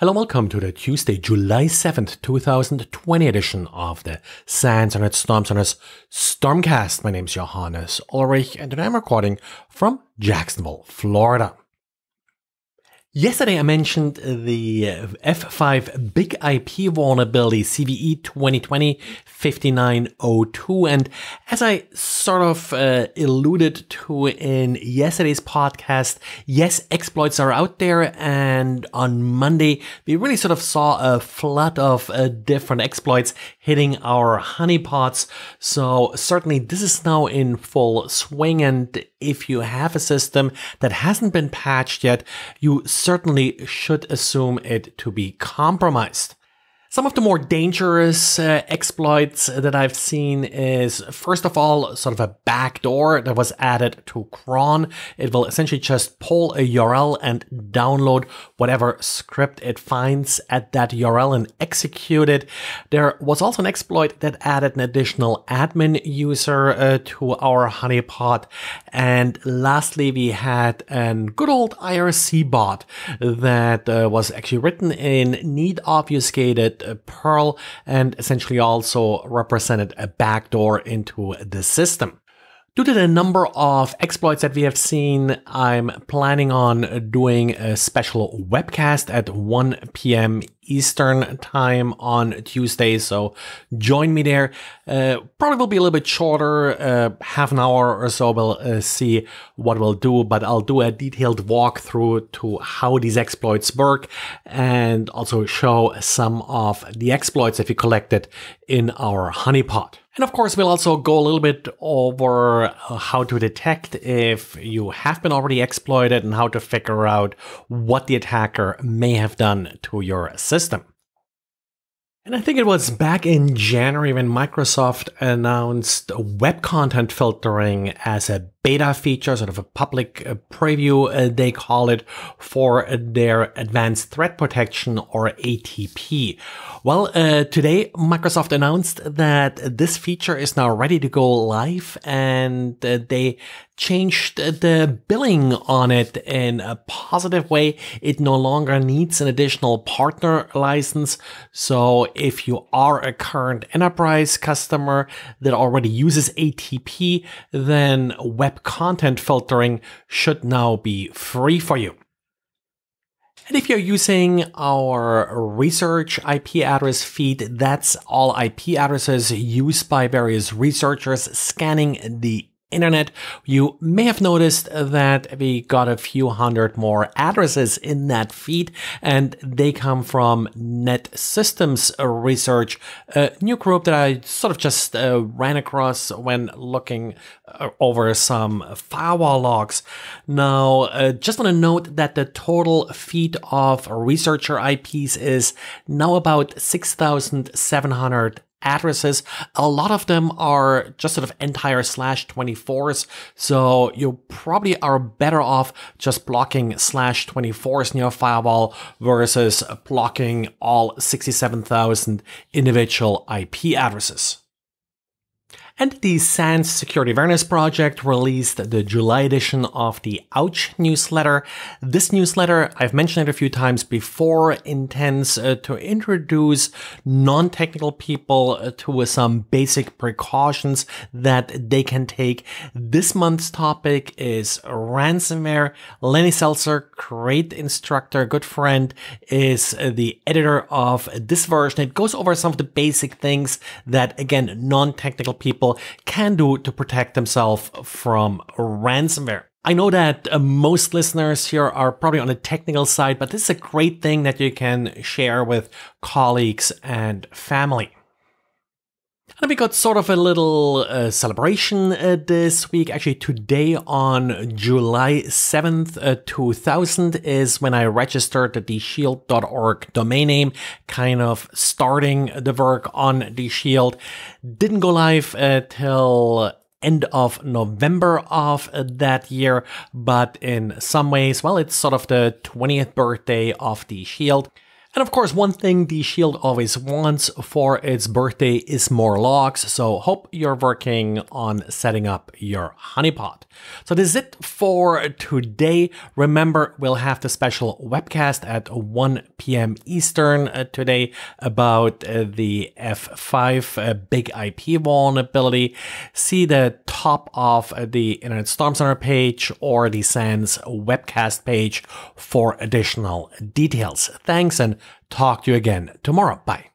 Hello, welcome to the Tuesday, July 7th, 2020 edition of the Sands and its Storms and its Stormcast. My name is Johannes Ulrich and I'm recording from Jacksonville, Florida. Yesterday, I mentioned the uh, F5 Big IP vulnerability CVE 2020 5902. And as I sort of uh, alluded to in yesterday's podcast, yes, exploits are out there. And on Monday, we really sort of saw a flood of uh, different exploits hitting our honeypots. So certainly this is now in full swing. And if you have a system that hasn't been patched yet, you certainly should assume it to be compromised. Some of the more dangerous uh, exploits that I've seen is, first of all, sort of a backdoor that was added to cron. It will essentially just pull a URL and download whatever script it finds at that URL and execute it. There was also an exploit that added an additional admin user uh, to our honeypot. And lastly, we had a good old IRC bot that uh, was actually written in Need obfuscated a Perl and essentially also represented a backdoor into the system. Due to the number of exploits that we have seen, I'm planning on doing a special webcast at 1 p.m. Eastern time on Tuesday, so join me there. Uh, probably will be a little bit shorter, uh, half an hour or so. We'll uh, see what we'll do, but I'll do a detailed walkthrough to how these exploits work and also show some of the exploits that we collected in our honeypot. And of course, we'll also go a little bit over uh, how to detect if you have been already exploited and how to figure out what the attacker may have done to your system. And I think it was back in January when Microsoft announced web content filtering as a beta feature, sort of a public uh, preview, uh, they call it, for their Advanced Threat Protection or ATP. Well, uh, today Microsoft announced that this feature is now ready to go live and uh, they changed the billing on it in a positive way. It no longer needs an additional partner license. So if you are a current enterprise customer that already uses ATP, then web web content filtering should now be free for you. And if you're using our research IP address feed, that's all IP addresses used by various researchers scanning the internet, you may have noticed that we got a few hundred more addresses in that feed, and they come from Net Systems Research, a new group that I sort of just uh, ran across when looking uh, over some firewall logs. Now, uh, just want to note that the total feed of researcher IPs is now about 6,700 addresses. A lot of them are just sort of entire slash 24s, so you probably are better off just blocking slash 24s in your firewall versus blocking all 67,000 individual IP addresses and the SANS Security Awareness Project released the July edition of the Ouch newsletter. This newsletter, I've mentioned it a few times before, intends uh, to introduce non-technical people uh, to uh, some basic precautions that they can take. This month's topic is ransomware. Lenny Seltzer, great instructor, good friend, is the editor of this version. It goes over some of the basic things that, again, non-technical people people can do to protect themselves from ransomware. I know that uh, most listeners here are probably on the technical side, but this is a great thing that you can share with colleagues and family. And we got sort of a little uh, celebration uh, this week. Actually, today on July 7th, uh, 2000 is when I registered the shield.org domain name, kind of starting the work on the shield. Didn't go live uh, till end of November of uh, that year, but in some ways, well, it's sort of the 20th birthday of the shield. And of course, one thing the Shield always wants for its birthday is more logs, so hope you're working on setting up your honeypot. So this is it for today. Remember, we'll have the special webcast at 1 p.m. Eastern uh, today about uh, the F5 uh, big IP vulnerability. See the top of the Internet Storm Center page or the SANS webcast page for additional details. Thanks and Talk to you again tomorrow. Bye.